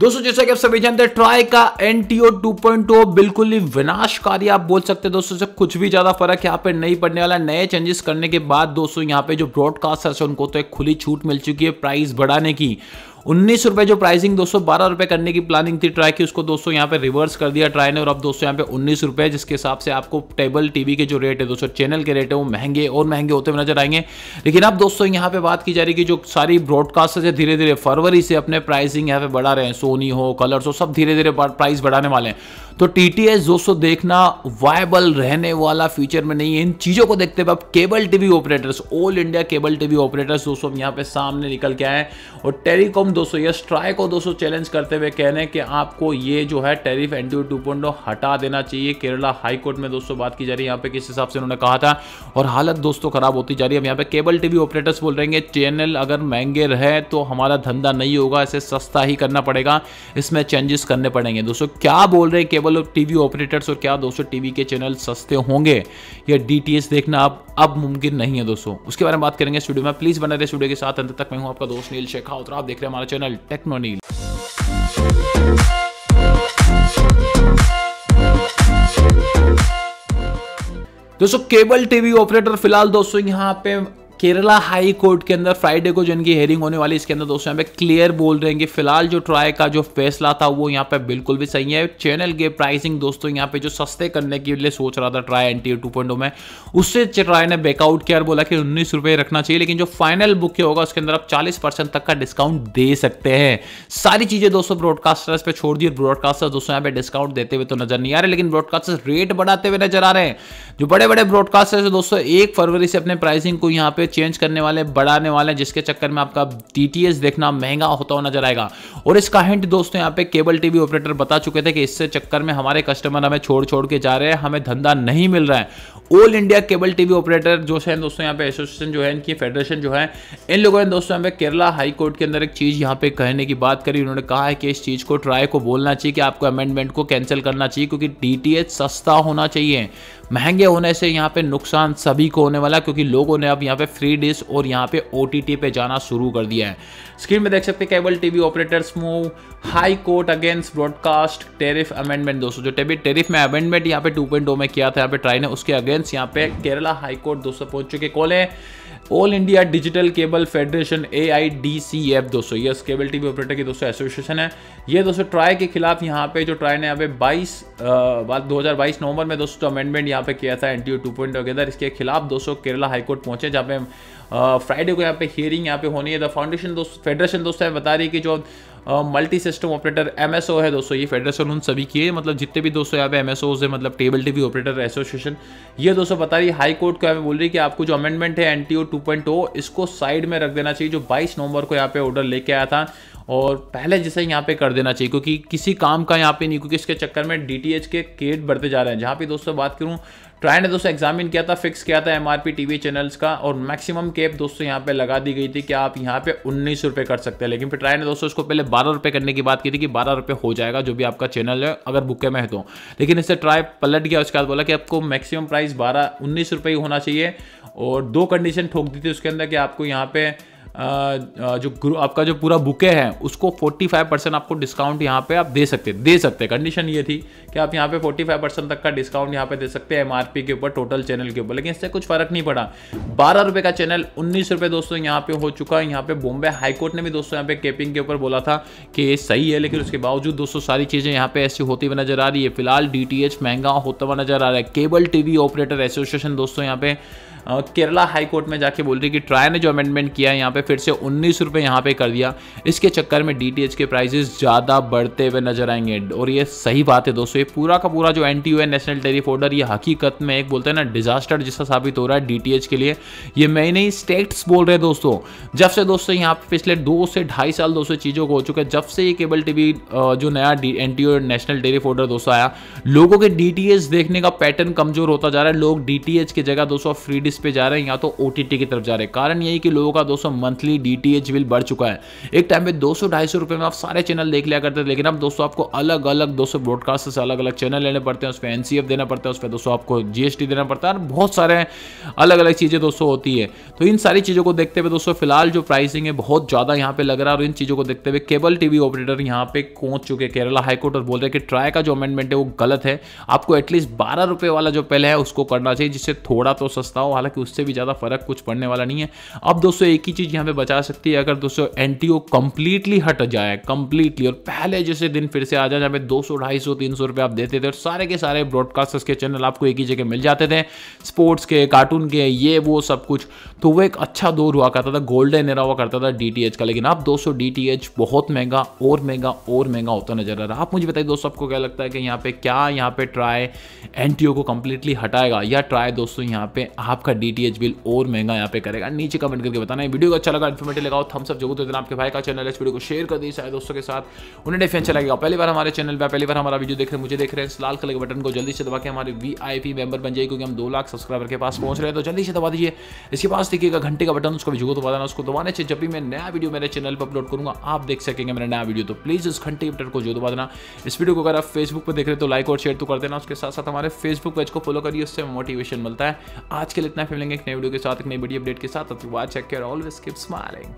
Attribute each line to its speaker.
Speaker 1: दोस्तों जैसा कि आप सभी जानते हैं ट्राई का एनटीओ 2.0 बिल्कुल ही विनाशकारी आप बोल सकते हैं दोस्तों से कुछ भी ज्यादा फर्क यहाँ पे नहीं पड़ने वाला नए चेंजेस करने के बाद दोस्तों यहाँ पे जो ब्रॉडकास्टर्स है उनको तो एक खुली छूट मिल चुकी है प्राइस बढ़ाने की उन्नीस रुपए जो प्राइसिंग दो सौ बारह रुपए करने की प्लानिंग थी ट्राई की उसको दोस्तों यहाँ पे रिवर्स कर दिया ट्राई ने और अब दोस्तों यहाँ पे उन्नीस रुपए जिसके हिसाब से आपको टेबल टीवी के जो रेट है दोस्तों चैनल के रेट है वो महंगे और महंगे होते हुए नजर आएंगे लेकिन अब दोस्तों यहाँ पे बात की जा रही है कि जो सारी ब्रॉडकास्टर्स है धीरे धीरे फरवरी से अपने प्राइसिंग यहाँ पे बढ़ा रहे हैं सोनी हो कलर्स हो सब धीरे धीरे प्राइस बढ़ाने वाले हैं तो टी टी एस दोस्तों देखना वायबल रहने वाला फ्यूचर में नहीं है इन चीज़ों को देखते हुए अब cable TV operators all India cable TV operators दोस्तों यहाँ पे सामने निकल के आए और टेलीकॉम दोस्तों यस स्ट्राइक को दोस्तों चैलेंज करते हुए कह रहे हैं कि आपको ये जो है टेरिफ एन टी हटा देना चाहिए केरला हाईकोर्ट में दोस्तों बात की जा रही है यहाँ पे किस हिसाब से उन्होंने कहा था और हालत दोस्तों खराब होती जा रही है अब यहाँ पे केबल टीवी ऑपरेटर्स बोल रहे हैं चैनल अगर महंगे रहे तो हमारा धंधा नहीं होगा इसे सस्ता ही करना पड़ेगा इसमें चेंजेस करने पड़ेंगे दोस्तों क्या बोल रहे हैं केबल टीवी ऑपरेटर्स और क्या दोस्तों टीवी के चैनल सस्ते होंगे या डीटीएस देखना आप अब मुमकिन नहीं है दोस्तों उसके बारे में बात करेंगे स्टूडियो में प्लीज बना रहे स्टूडियो के साथ अंत तक मैं हूं आपका दोस्त नील शेखा और आप देख रहे हैं हमारा चैनल टेक्नो नील दोस्तों केबल टीवी ऑपरेटर फिलहाल दोस्तों यहाँ पे केरला हाई कोर्ट के अंदर फ्राइडे को जिनकी हेयरिंग होने वाली इसके अंदर दोस्तों यहाँ पे क्लियर बोल रहे हैं कि फिलहाल जो ट्राई का जो फैसला था वो यहाँ पे बिल्कुल भी सही है चैनल के प्राइसिंग दोस्तों यहाँ पे जो सस्ते करने के लिए सोच रहा था ट्राई एन टी टू में उससे ट्राई ने बेकआउट किया और बोला कि उन्नीस रखना चाहिए लेकिन जो फाइनल बुक होगा उसके अंदर आप चालीस तक का डिस्काउंट दे सकते हैं सारी चीजें दोस्तों ब्रॉडकास्टर्स पे छोड़ दिए और दोस्तों यहाँ पे डिस्काउंट देते हुए तो नजर नहीं आ रहे लेकिन ब्रॉडकास्टर्स रेट बढ़ाते हुए नजर आ रहे हैं जो बड़े बड़े ब्रॉडकास्टर्स दोस्तों एक फरवरी से अपने प्राइसिंग को यहाँ पे चेंज करने वाले बढ़ाने वाले जिसके चक्कर में आपका डी देखना महंगा होता हुआ नजर आएगा और इसका हिंट दोस्तों यहाँ पे केबल टीवी ऑपरेटर बता चुके थे कि इससे चक्कर में हमारे कस्टमर हमें छोड़ छोड़ के जा रहे हैं हमें धंधा नहीं मिल रहा है all India cable TV operator जो है दोस्तों यहाँ पे एसोसिएशन जो है इनकी फेडरेशन जो है इन लोगों ने दोस्तों यहाँ पे केरला हाई कोर्ट के अंदर एक चीज़ यहाँ पे कहने की बात करी उन्होंने कहा है कि इस चीज़ को ट्राई को बोलना चाहिए कि आपको अमेंडमेंट को कैंसिल करना चाहिए क्योंकि डी सस्ता होना चाहिए महंगे होने से यहाँ पे नुकसान सभी को होने वाला क्योंकि लोगों ने अब यहाँ पे फ्री डिश और यहाँ पे ओ पे जाना शुरू कर दिया है स्क्रीन में देख सकते हैं cable TV operators move high court against broadcast tariff amendment दोस्तों जो टेबी टेरिफ में अमेंडमेंट यहाँ पे टू oh में किया था यहाँ पे ट्राई ने उसके अगेंस्ट यहाँ पे केरला हाईकोर्ट दोस्तों पहुंच चुके कॉल है all India digital cable federation A I D C F दोस्तों यस केबल टीवी ऑपरेटर की दोस्तों एसोसिएशन है ये दोस्तों ट्राई के खिलाफ यहाँ पे जो ट्राई ने यहाँ पे बाईस दो हज़ार बाईस नवंबर में दोस्तों अमेंडमेंट यहाँ पे किया था N T O two point together इसके खिलाफ दोस्तों केरला हाईकोर्ट पहुंचे जहाँ पे फ्राइडे को यहाँ पे हियरिंग यहाँ पे होनी है द फाउंडेशन दोस्तों फेडरेशन दोस्तों बता रही है कि जो मल्टी सिस्टम ऑपरेटर एम है दोस्तों ये फेडरेशन उन सभी की है मतलब जितने भी दोस्तों यहाँ पे एम है मतलब टेबल टीवी ऑपरेटर एसोसिएशन ये दोस्तों बता रही हाई कोर्ट को यहाँ पे बोल रही है कि आपको जो अमेंडमेंट है एन टी oh, इसको साइड में रख देना चाहिए जो बाईस नवंबर को यहाँ पे ऑर्डर लेके आया था और पहले जैसे यहाँ पे कर देना चाहिए क्योंकि किसी काम का यहाँ पे नहीं क्योंकि इसके चक्कर में डी के केट बढ़ते जा रहे हैं जहाँ पे दोस्तों बात करूँ ट्रायल ने दोस्तों एग्जामिन किया था फिक्स किया था एमआरपी टीवी चैनल्स का और मैक्सिमम केप दोस्तों यहाँ पे लगा दी गई थी कि आप यहाँ पे उन्नीस रुपये कर सकते हैं लेकिन फिर ट्राई ने दोस्तों इसको पहले बारह रुपये करने की बात की थी कि बारह रुपये हो जाएगा जो भी आपका चैनल है अगर बुके में है तो लेकिन इससे ट्राई पलट गया उसके बाद बोला कि आपको मैक्सिमम प्राइस बारह उन्नीस रुपये होना चाहिए और दो कंडीशन ठोक दी थी उसके अंदर कि आपको यहाँ पर जो ग्रुप आपका जो पूरा बुके है उसको 45 परसेंट आपको डिस्काउंट यहाँ पे आप दे सकते दे सकते कंडीशन ये थी कि आप यहाँ पे 45 परसेंट तक का डिस्काउंट यहाँ पे दे सकते हैं एमआरपी के ऊपर टोटल चैनल के ऊपर लेकिन इससे कुछ फर्क नहीं पड़ा बारह रुपये का चैनल उन्नीस रुपये दोस्तों यहाँ पे हो चुका है यहाँ पे बॉम्बे हाईकोर्ट ने भी दोस्तों यहाँ पे केपिंग के ऊपर बोला था कि ये सही है लेकिन उसके बावजूद दोस्तों सारी चीज़ें यहाँ पे ऐसी होती हुई नजर आ रही है फिलहाल डी महंगा होता हुआ नजर आ रहा है केबल टीवी ऑपरेटर एसोसिएशन दोस्तों यहाँ पे केरला हाई कोर्ट में जाके बोल रही कि ट्राई ने जो अमेंडमेंट किया है यहाँ पे फिर से उन्नीस रुपये यहाँ पे कर दिया इसके चक्कर में डी के प्राइजेस ज़्यादा बढ़ते हुए नजर आएंगे और ये सही बात है दोस्तों ये पूरा का पूरा जो N T national tariff order ये हकीकत में एक बोलते हैं ना डिजास्टर जिसका साबित हो रहा है डी के लिए ये मैं नहीं स्टेट्स बोल रहे हैं दोस्तों जब से दोस्तों यहाँ पे पिछले दो से ढाई साल दोस्तों चीज़ों को हो चुका है जब से ये केबल टीवी जो नया N T national tariff order दोस्तों आया लोगों के डी देखने का पैटर्न कमजोर होता जा रहा है लोग डी की जगह दोस्तों फ्री किस पे जा रहे हैं या तो ओ की तरफ जा रहे हैं कारण यही कि लोगों का दोस्तों मंथली डी बिल बढ़ चुका है एक टाइम पे दो सौ रुपये में आप सारे चैनल देख लिया करते थे लेकिन अब दोस्तों आपको अलग अलग दोस्तों ब्रॉडकास्ट से अलग अलग चैनल लेने पड़ते हैं उस पर एन देना पड़ता है उस पर दोस्तों आपको जीएसटी देना पड़ता है और बहुत सारे अलग अलग चीज़ें दोस्तों होती है तो इन सारी चीज़ों को देखते हुए दोस्तों फिलहाल जो प्राइसिंग है बहुत ज़्यादा यहाँ पे लग रहा है और इन चीज़ों को देखते हुए केबल टीवी ऑपरेटर यहाँ पे पहुंच चुके केरला हाईकोर्ट और बोल रहे हैं कि ट्राई का जो अमेंडमेंट है वो गलत है आपको एटलीस्ट बारह रुपए वाला जो पहले है उसको करना चाहिए जिससे थोड़ा तो सस्ता हो हालांकि उससे भी ज़्यादा फ़र्क कुछ पड़ने वाला नहीं है अब दोस्तों एक ही चीज़ यहाँ पे बचा सकती है अगर दोस्तों एन कंप्लीटली हट जाए कंप्लीटली और पहले जैसे दिन फिर से आ जाए जहाँ पे दो सौ ढाई सौ तीन सौ रुपये आप देते थे और सारे के सारे ब्रॉडकास्टर्स के चैनल आपको एक ही जगह मिल जाते थे स्पोर्ट्स के कार्टून के ये वो सब कुछ तो वो एक अच्छा दौर हुआ करता था गोल्डन एरा हुआ करता था डी का लेकिन अब दोस्तों डी बहुत महंगा और महंगा और महंगा होता नजर आ रहा है आप मुझे बताइए दोस्तों आपको क्या लगता है कि यहाँ पे क्या यहाँ पे ट्राई एन को कंप्लीटली हटाएगा या ट्राई दोस्तों यहाँ पे आपका आपका डी बिल और महंगा यहाँ पे करेगा नीचे कमेंट करके बताना वीडियो को अच्छा लगा इन्फॉर्मेटिव लगाओ थम्स अप जरूर देना आपके भाई का चैनल इस वीडियो को शेयर कर दी सारे दोस्तों के साथ उन्हें डेफिनेशन अच्छा लगेगा पहली बार हमारे चैनल पर पहली बार हमारा वीडियो देख रहे मुझे देख रहे हैं लाल कलर के बटन को जल्दी से दबा के हमारे वी मेंबर बन जाए क्योंकि हम दो लाख सब्सक्राइबर के पास पहुंच रहे हैं तो जल्दी से दबा दीजिए इसके पास देखिएगा घंटे का बटन उसको भी जरूर दबा देना उसको दबाने से जब भी मैं नया वीडियो मेरे चैनल पर अपलोड करूंगा आप देख सकेंगे मेरा नया वीडियो तो प्लीज़ इस घंटे के बटन को जो दबा देना इस वीडियो को अगर आप फेसबुक पर देख रहे तो लाइक और शेयर तो कर देना उसके साथ साथ हमारे फेसबुक पेज को फॉलो करिए उससे मोटिवेशन मिलता है आज के लिए इतना फिर लेंगे एक नई वीडियो के साथ एक नई बड़ी अपडेट के साथ अब तक watch check care always keep smiling